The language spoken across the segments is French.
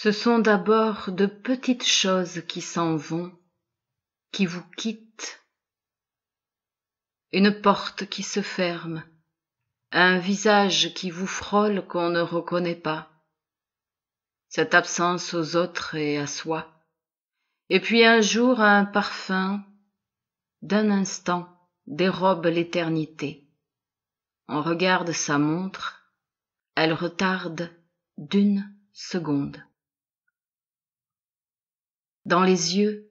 Ce sont d'abord de petites choses qui s'en vont, qui vous quittent. Une porte qui se ferme, un visage qui vous frôle qu'on ne reconnaît pas, cette absence aux autres et à soi, et puis un jour un parfum d'un instant dérobe l'éternité. On regarde sa montre, elle retarde d'une seconde dans les yeux.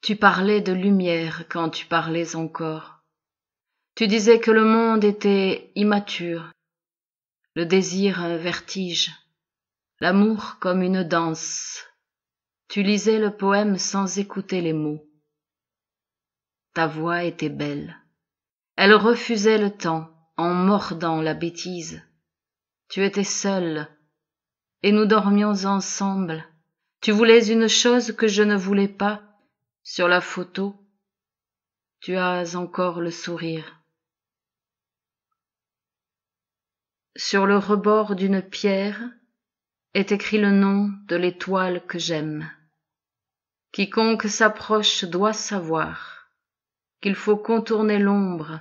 Tu parlais de lumière quand tu parlais encore. Tu disais que le monde était immature, le désir un vertige, l'amour comme une danse. Tu lisais le poème sans écouter les mots. Ta voix était belle. Elle refusait le temps en mordant la bêtise. Tu étais seule et nous dormions ensemble tu voulais une chose que je ne voulais pas sur la photo. Tu as encore le sourire. Sur le rebord d'une pierre est écrit le nom de l'étoile que j'aime. Quiconque s'approche doit savoir qu'il faut contourner l'ombre,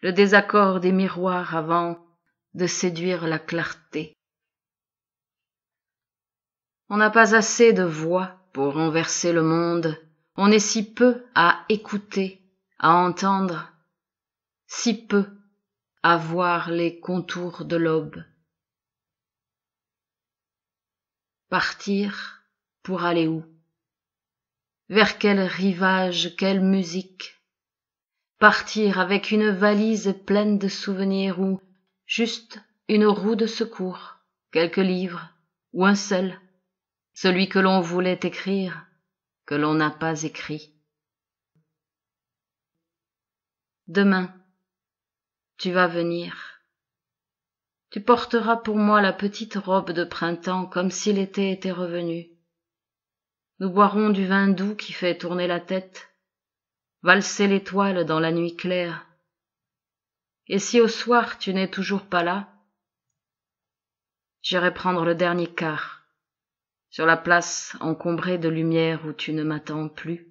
le désaccord des miroirs avant de séduire la clarté. On n'a pas assez de voix pour renverser le monde, on est si peu à écouter, à entendre, si peu à voir les contours de l'aube. Partir pour aller où Vers quel rivage, quelle musique Partir avec une valise pleine de souvenirs ou juste une roue de secours, quelques livres ou un sel celui que l'on voulait écrire, que l'on n'a pas écrit. Demain, tu vas venir. Tu porteras pour moi la petite robe de printemps comme si l'été était revenu. Nous boirons du vin doux qui fait tourner la tête, valser l'étoile dans la nuit claire. Et si au soir tu n'es toujours pas là, j'irai prendre le dernier quart sur la place encombrée de lumière où tu ne m'attends plus